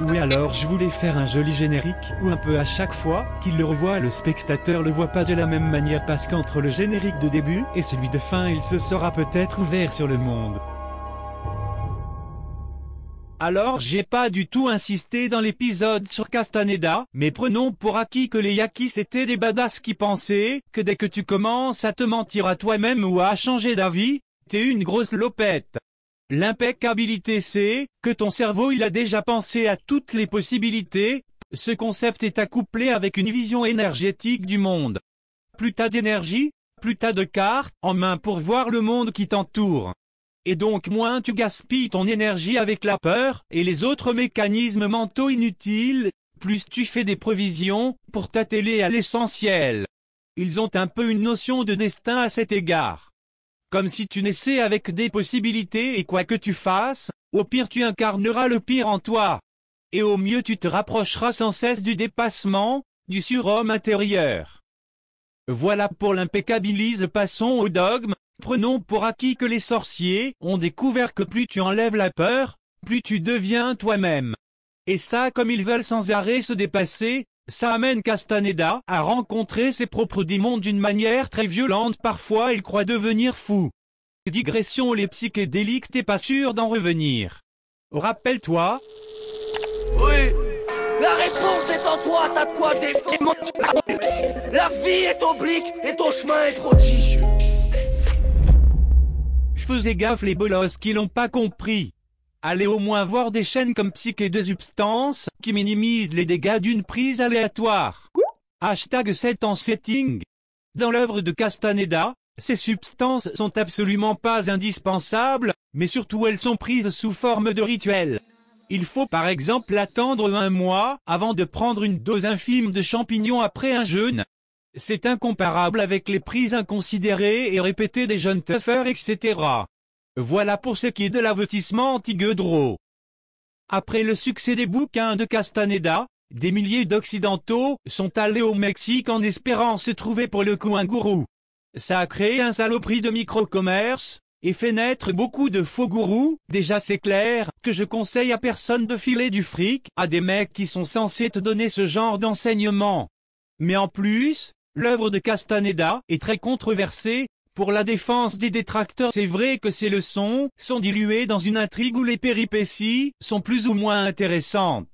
Ou alors je voulais faire un joli générique, où un peu à chaque fois qu'il le revoit, le spectateur le voit pas de la même manière parce qu'entre le générique de début et celui de fin, il se sera peut-être ouvert sur le monde. Alors j'ai pas du tout insisté dans l'épisode sur Castaneda, mais prenons pour acquis que les Yakis étaient des badass qui pensaient que dès que tu commences à te mentir à toi-même ou à changer d'avis, t'es une grosse lopette. L'impeccabilité c'est que ton cerveau il a déjà pensé à toutes les possibilités, ce concept est accouplé avec une vision énergétique du monde. Plus t'as d'énergie, plus t'as de cartes en main pour voir le monde qui t'entoure. Et donc moins tu gaspilles ton énergie avec la peur et les autres mécanismes mentaux inutiles, plus tu fais des provisions pour t'atteler à l'essentiel. Ils ont un peu une notion de destin à cet égard. Comme si tu naissais avec des possibilités et quoi que tu fasses, au pire tu incarneras le pire en toi. Et au mieux tu te rapprocheras sans cesse du dépassement, du surhomme intérieur. Voilà pour l'impeccabilise passons au dogme, prenons pour acquis que les sorciers ont découvert que plus tu enlèves la peur, plus tu deviens toi-même. Et ça comme ils veulent sans arrêt se dépasser, ça amène Castaneda à rencontrer ses propres démons d'une manière très violente parfois il croit devenir fou. Digression les psychédéliques t'es pas sûr d'en revenir. Rappelle-toi. Oui La réponse est en toi, t'as quoi défendre La vie est oblique et ton chemin est prodigieux. Je Faisais gaffe les bolosses qui l'ont pas compris. Allez au moins voir des chaînes comme Psyché et de Substances, qui minimisent les dégâts d'une prise aléatoire. Hashtag 7 en setting. Dans l'œuvre de Castaneda, ces substances sont absolument pas indispensables, mais surtout elles sont prises sous forme de rituel. Il faut par exemple attendre un mois avant de prendre une dose infime de champignons après un jeûne. C'est incomparable avec les prises inconsidérées et répétées des jeunes tuffers etc. Voilà pour ce qui est de l'avertissement anti-Guedreau. Après le succès des bouquins de Castaneda, des milliers d'Occidentaux sont allés au Mexique en espérant se trouver pour le coup un gourou. Ça a créé un saloperie de micro-commerce, et fait naître beaucoup de faux gourous. Déjà c'est clair que je conseille à personne de filer du fric à des mecs qui sont censés te donner ce genre d'enseignement. Mais en plus, l'œuvre de Castaneda est très controversée, pour la défense des détracteurs c'est vrai que ces leçons sont diluées dans une intrigue où les péripéties sont plus ou moins intéressantes.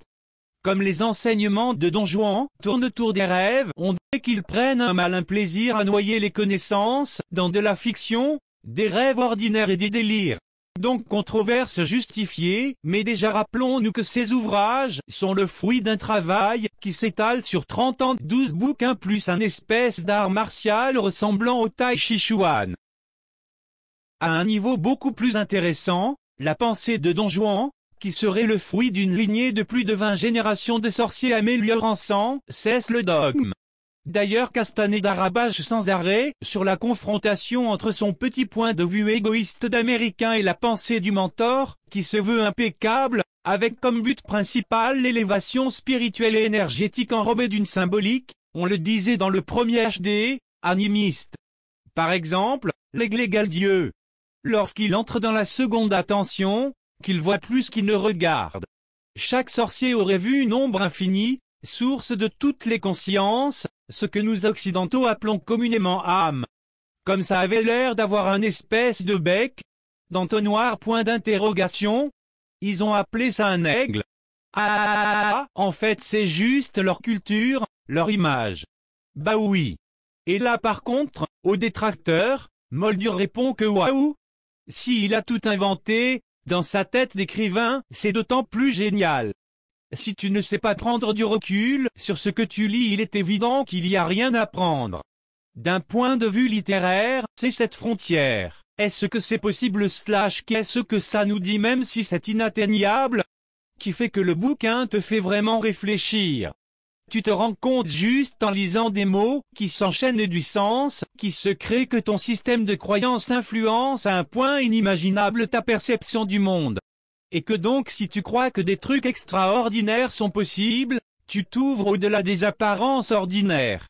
Comme les enseignements de Don Juan tournent autour des rêves, on dit qu'ils prennent un malin plaisir à noyer les connaissances dans de la fiction, des rêves ordinaires et des délires donc controverse justifiée, mais déjà rappelons-nous que ces ouvrages sont le fruit d'un travail qui s'étale sur 30 ans, 12 bouquins plus un espèce d'art martial ressemblant au tai chi chuan. À un niveau beaucoup plus intéressant, la pensée de Don Juan, qui serait le fruit d'une lignée de plus de 20 générations de sorciers améliorant sans cesse le dogme. D'ailleurs castané rabâche sans arrêt sur la confrontation entre son petit point de vue égoïste d'Américain et la pensée du mentor, qui se veut impeccable, avec comme but principal l'élévation spirituelle et énergétique enrobée d'une symbolique, on le disait dans le premier HD, animiste. Par exemple, l'aigle Dieu. Lorsqu'il entre dans la seconde attention, qu'il voit plus qu'il ne regarde. Chaque sorcier aurait vu une ombre infinie, source de toutes les consciences, ce que nous occidentaux appelons communément âme. Comme ça avait l'air d'avoir un espèce de bec, d'entonnoir point d'interrogation, ils ont appelé ça un aigle. Ah, ah, ah, ah en fait c'est juste leur culture, leur image. Bah oui. Et là par contre, au détracteur, Moldur répond que waouh S'il a tout inventé, dans sa tête d'écrivain, c'est d'autant plus génial. Si tu ne sais pas prendre du recul sur ce que tu lis, il est évident qu'il n'y a rien à prendre. D'un point de vue littéraire, c'est cette frontière. Est-ce que c'est possible slash qu'est-ce que ça nous dit même si c'est inatteignable Qui fait que le bouquin te fait vraiment réfléchir. Tu te rends compte juste en lisant des mots qui s'enchaînent et du sens qui se crée que ton système de croyance influence à un point inimaginable ta perception du monde. Et que donc si tu crois que des trucs extraordinaires sont possibles, tu t'ouvres au-delà des apparences ordinaires.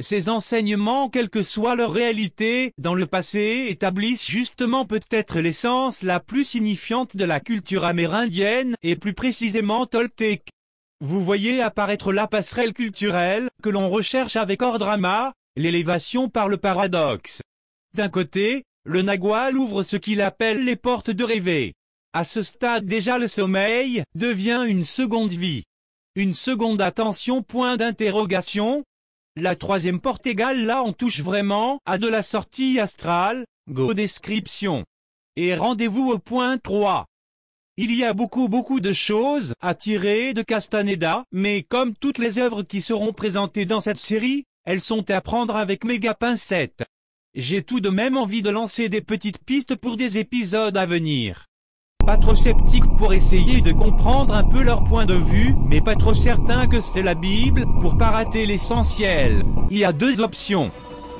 Ces enseignements, quelle que soit leur réalité, dans le passé, établissent justement peut-être l'essence la plus signifiante de la culture amérindienne, et plus précisément toltèque. Vous voyez apparaître la passerelle culturelle, que l'on recherche avec hors-drama, l'élévation par le paradoxe. D'un côté, le nagual ouvre ce qu'il appelle les portes de rêver. À ce stade déjà le sommeil devient une seconde vie. Une seconde attention point d'interrogation. La troisième porte égale là on touche vraiment à de la sortie astrale, go description. Et rendez-vous au point 3. Il y a beaucoup beaucoup de choses à tirer de Castaneda, mais comme toutes les œuvres qui seront présentées dans cette série, elles sont à prendre avec méga pincettes. J'ai tout de même envie de lancer des petites pistes pour des épisodes à venir pas trop sceptique pour essayer de comprendre un peu leur point de vue, mais pas trop certain que c'est la Bible pour pas rater l'essentiel. Il y a deux options.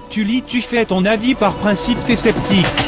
Tu lis, tu fais ton avis par principe, t'es sceptique.